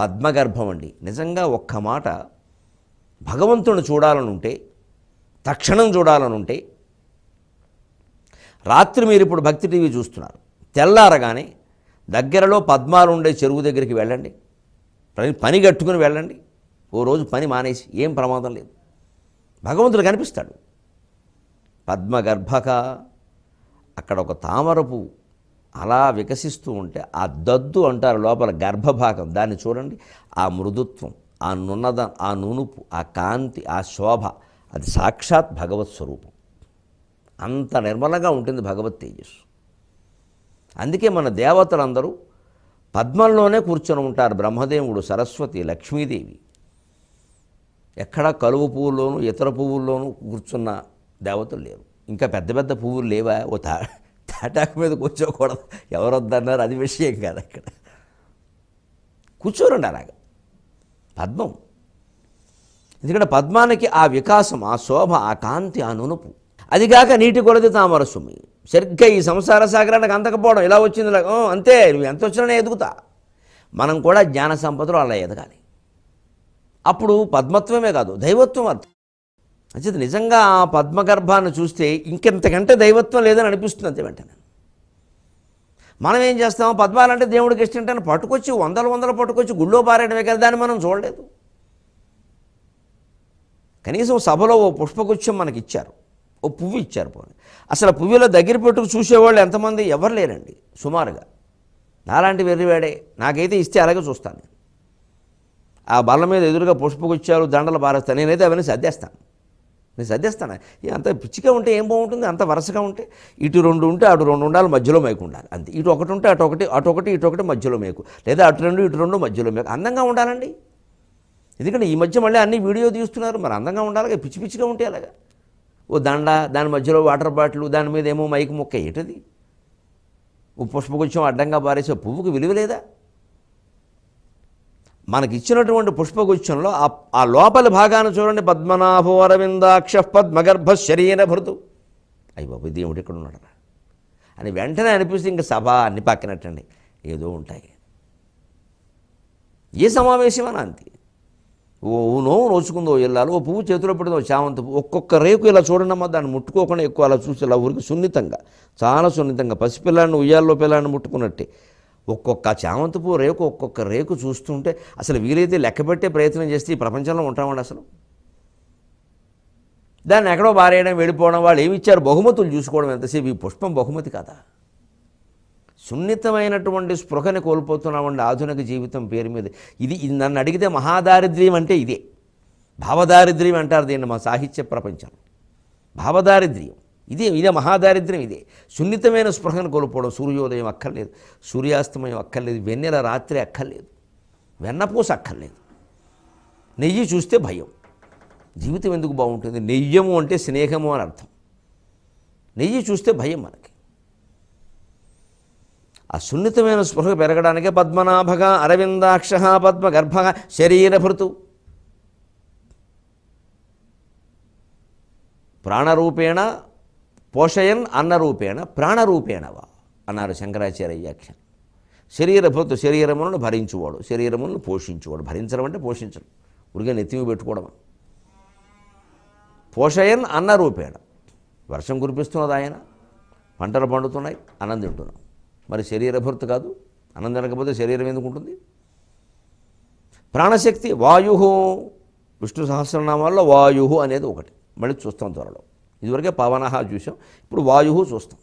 పద్మగర్భం అండి నిజంగా ఒక్క మాట భగవంతుని చూడాలనుంటే తక్షణం చూడాలనుంటే రాత్రి మీరు ఇప్పుడు భక్తి టీవీ చూస్తున్నారు తెల్లారగానే దగ్గరలో పద్మాలు ఉండే చెరువు దగ్గరికి వెళ్ళండి పని పని కట్టుకుని వెళ్ళండి ఓ రోజు పని మానేసి ఏం ప్రమాదం లేదు భగవంతుడు కనిపిస్తాడు పద్మగర్భక అక్కడ ఒక తామరపు అలా వికసిస్తూ ఉంటే ఆ దద్దు అంటారు లోపల గర్భభాగం దాన్ని చూడండి ఆ మృదుత్వం ఆ నున్నద ఆ నునుపు ఆ కాంతి ఆ శోభ అది సాక్షాత్ భగవత్ స్వరూపం అంత నిర్మలంగా ఉంటుంది భగవత్ తేజస్సు అందుకే మన దేవతలందరూ పద్మంలోనే కూర్చొని ఉంటారు బ్రహ్మదేవుడు సరస్వతి లక్ష్మీదేవి ఎక్కడ కలువు పువ్వుల్లోనూ ఇతర పువ్వుల్లోనూ కూర్చున్న దేవతలు లేవు ఇంకా పెద్ద పెద్ద పువ్వులు లేవా ఓ తా అటాక్ మీద కూర్చోకూడదు ఎవరు వద్దన్నారు అది విషయం కాదు అక్కడ కూర్చోరండి అలాగ పద్మం ఎందుకంటే పద్మానికి ఆ వికాసం ఆ శోభ ఆ కాంతి ఆ నునుపు అదిగాక నీటి కొలది తామరసుమి సరిగ్గా ఈ సంసార సాగరానికి అంతకపోవడం ఇలా వచ్చింది అంతే నువ్వు ఎంత వచ్చినా ఎదుగుతా మనం కూడా జ్ఞాన సంపదలు అలా ఎదగాలి అప్పుడు పద్మత్వమే కాదు దైవత్వం అర్థం అంచేది నిజంగా ఆ పద్మగర్భాన్ని చూస్తే ఇంకెంతకంటే దైవత్వం లేదని అనిపిస్తుంది అంతే వెంటనే మనం ఏం చేస్తాం పద్మాలంటే దేవుడికి ఇష్టం అంటే పట్టుకొచ్చి వందలు వందలు పట్టుకొచ్చి గుళ్ళో పారేయడమే కదా దాన్ని మనం చూడలేదు కనీసం సభలో ఓ పుష్పగుచ్చం మనకి ఇచ్చారు ఓ పువ్వు ఇచ్చారు పోనీ అసలు పువ్వులో దగ్గర పెట్టుకు చూసేవాళ్ళు ఎంతమంది ఎవరు లేరండి సుమారుగా నాలాంటి వెర్రివాడే నాకైతే ఇస్తే అలాగే చూస్తాను ఆ బల్ల మీద ఎదురుగా పుష్పగుచ్చాలు దండలు పారేస్తాను నేనైతే అవన్నీ సర్దేస్తాను నేను సర్దేస్తాను అంత పిచ్చిగా ఉంటే ఏం బాగుంటుంది అంత వరుసగా ఉంటే ఇటు రెండు ఉంటే అటు రెండు ఉండాలి మధ్యలో మేకు ఉండాలి అంతే ఇటు ఒకటి ఉంటే అటు ఒకటి అటు ఒకటి ఇటు ఒకటి మధ్యలో మేకు లేదా అటు రెండు ఇటు రెండు మధ్యలో మేకు అందంగా ఉండాలండి ఎందుకంటే ఈ మధ్య మళ్ళీ అన్ని వీడియో తీస్తున్నారు మరి అందంగా ఉండాలి పిచ్చి పిచ్చిగా ఉంటే అలాగా ఓ దండ దాని మధ్యలో వాటర్ బాటిల్ దాని మీద ఏమో మైకు మొక్క ఏటది ఓ పుష్పగుచ్చం అడ్డంగా పారేసే పువ్వుకు విలువ లేదా మనకి ఇచ్చినటువంటి పుష్పగుచ్చంలో ఆ లోపలి భాగాన్ని చూడండి పద్మనాభ అరవిందాక్ష పద్మగర్భ శరీర భృతు అయ్యి బాబు దేవుడు ఇక్కడ ఉన్నాడు అని వెంటనే అనిపిస్తే ఇంక సభ అన్ని పక్కనట్టండి ఏదో ఉంటాయి ఏ సమావేశమైనా అంతే ఓ నోవు నోచుకుందో వెళ్ళాలి ఓ పువ్వు చేతిలో పెడుతుందో చామంతి ఒక్కొక్క రేకు ఇలా చూడనమ్మా దాన్ని ముట్టుకోకుండా ఎక్కువ అలా చూసి ఇలా ఊరికి సున్నితంగా చాలా సున్నితంగా పసిపిల్లాడిని ఉయ్యాల్లో పిల్లాడిని ముట్టుకున్నట్టే ఒక్కొక్క చామంతి పువ్వు రేకు ఒక్కొక్క రేకు చూస్తుంటే అసలు వీలైతే లెక్కపెట్టే ప్రయత్నం చేస్తే ఈ ప్రపంచంలో ఉంటామండి అసలు దాన్ని ఎక్కడో బారేయడం వెళ్ళిపోవడం వాళ్ళు ఏమి ఇచ్చారు బహుమతులు చూసుకోవడం ఎంతసేపు ఈ పుష్పం బహుమతి కదా సున్నితమైనటువంటి స్పృహని కోల్పోతున్నామండి ఆధునిక జీవితం పేరు మీద ఇది ఇది నన్ను అడిగితే మహాదారిద్ర్యం అంటే ఇదే భావదారిద్ర్యం అంటారు దీన్ని మా సాహిత్య ప్రపంచం భావదారిద్ర్యం ఇదే ఇదే మహాదారిద్ర్యం ఇదే సున్నితమైన స్పృహను కోల్పోవడం సూర్యోదయం అక్కర్లేదు సూర్యాస్తమయం అక్కర్లేదు వెన్నెల రాత్రి అక్కర్లేదు వెన్నపూస అక్కర్లేదు నెయ్యి చూస్తే భయం జీవితం ఎందుకు బాగుంటుంది నెయ్యము అంటే స్నేహము అని అర్థం నెయ్యి చూస్తే భయం మనకి ఆ సున్నితమైన స్పృహ పెరగడానికే పద్మనాభగా అరవిందాక్ష పద్మగర్భ శరీరభృతు ప్రాణరూపేణ పోషయన్ అన్నరూపేణ వా అన్నారు శంకరాచార్యాఖ్య శరీరభూత శరీరములను భరించువాడు శరీరములను పోషించువాడు భరించడం అంటే పోషించడం ఉరిగా నెత్తిమి పెట్టుకోవడం పోషయన్ అన్నరూపేణ వర్షం కురిపిస్తున్నది ఆయన పంటలు పండుతున్నాయి అన్నం తింటున్నాం మరి శరీరభూత కాదు అన్నం తినకపోతే శరీరం ఎందుకు ఉంటుంది ప్రాణశక్తి వాయు విష్ణు సహస్రనామాల్లో వాయు అనేది ఒకటి మళ్ళీ చూస్తాం త్వరలో ఇదివరకే పవనహ చూసాం ఇప్పుడు వాయు చూస్తాం